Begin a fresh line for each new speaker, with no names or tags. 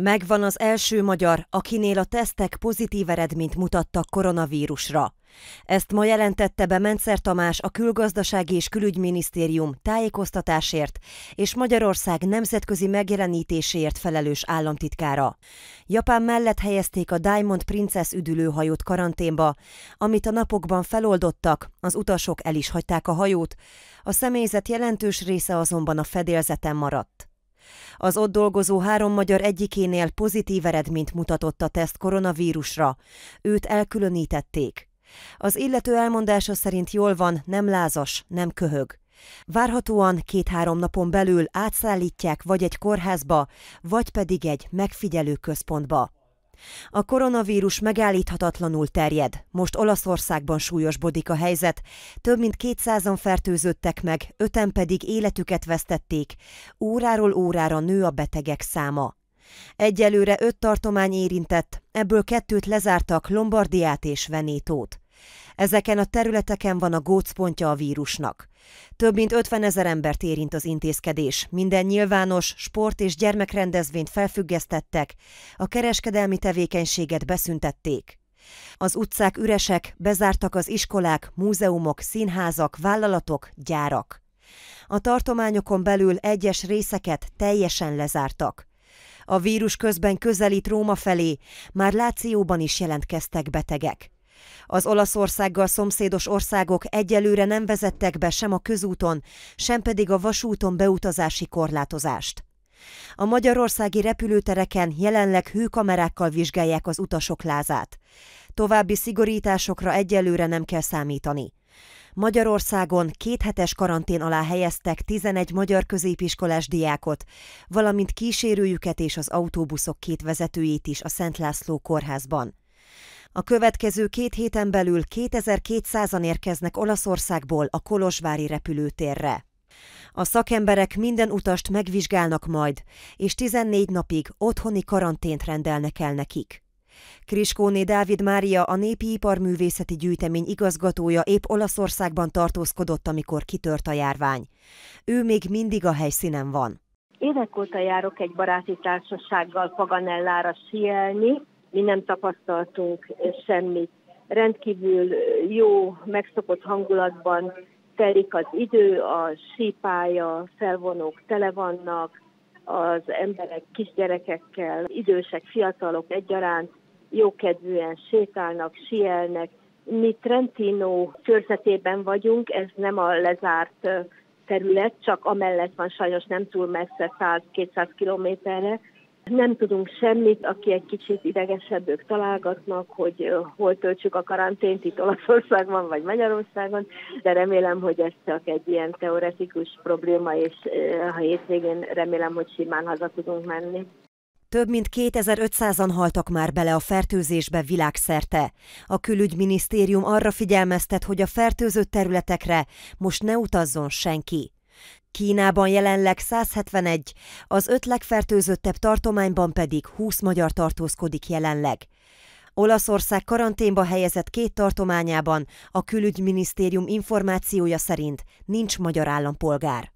Megvan az első magyar, akinél a tesztek pozitív eredményt mutattak koronavírusra. Ezt ma jelentette be Mencer Tamás a Külgazdasági és Külügyminisztérium tájékoztatásért és Magyarország nemzetközi megjelenítéséért felelős államtitkára. Japán mellett helyezték a Diamond Princess üdülőhajót karanténba, amit a napokban feloldottak, az utasok el is hagyták a hajót, a személyzet jelentős része azonban a fedélzeten maradt. Az ott dolgozó három magyar egyikénél pozitív eredményt mutatott a teszt koronavírusra. Őt elkülönítették. Az illető elmondása szerint jól van, nem lázas, nem köhög. Várhatóan két-három napon belül átszállítják vagy egy kórházba, vagy pedig egy megfigyelő központba. A koronavírus megállíthatatlanul terjed. Most Olaszországban súlyosbodik a helyzet. Több mint 200-an fertőzöttek meg, öten pedig életüket vesztették. Óráról órára nő a betegek száma. Egyelőre öt tartomány érintett, ebből kettőt lezártak Lombardiát és Venétót. Ezeken a területeken van a gócpontja a vírusnak. Több mint 50 ezer embert érint az intézkedés. Minden nyilvános sport- és gyermekrendezvényt felfüggesztettek, a kereskedelmi tevékenységet beszüntették. Az utcák üresek, bezártak az iskolák, múzeumok, színházak, vállalatok, gyárak. A tartományokon belül egyes részeket teljesen lezártak. A vírus közben közelít Róma felé, már Lációban is jelentkeztek betegek. Az Olaszországgal szomszédos országok egyelőre nem vezettek be sem a közúton, sem pedig a vasúton beutazási korlátozást. A magyarországi repülőtereken jelenleg hőkamerákkal vizsgálják az utasok lázát. További szigorításokra egyelőre nem kell számítani. Magyarországon kéthetes karantén alá helyeztek 11 magyar középiskolás diákot, valamint kísérőjüket és az autóbuszok két vezetőjét is a Szent László kórházban. A következő két héten belül 2200-an érkeznek Olaszországból a Kolozsvári repülőtérre. A szakemberek minden utast megvizsgálnak majd, és 14 napig otthoni karantént rendelnek el nekik. Kriskóné Dávid Mária, a Népi Iparművészeti Gyűjtemény igazgatója épp Olaszországban tartózkodott, amikor kitört a járvány. Ő még mindig a helyszínen van.
Évek óta járok egy baráti társasággal Paganellára sielni, mi nem tapasztaltunk semmit. Rendkívül jó, megszokott hangulatban telik az idő, a sípája, felvonók tele vannak, az emberek kisgyerekekkel, idősek, fiatalok egyaránt jókedvűen sétálnak, sielnek. Mi Trentino körzetében vagyunk, ez nem a lezárt terület, csak amellett van sajnos nem túl messze, 100-200 kilométerre, nem tudunk semmit, aki egy kicsit idegesebb, ők találgatnak, hogy hol töltsük a karantént itt Olaszországban vagy Magyarországon, de remélem, hogy ez csak egy ilyen teoretikus probléma, és ha hétvégén remélem, hogy simán haza tudunk menni.
Több mint 2500-an haltak már bele a fertőzésbe világszerte. A külügyminisztérium arra figyelmeztet, hogy a fertőzött területekre most ne utazzon senki. Kínában jelenleg 171, az öt legfertőzöttebb tartományban pedig 20 magyar tartózkodik jelenleg. Olaszország karanténba helyezett két tartományában a külügyminisztérium információja szerint nincs magyar állampolgár.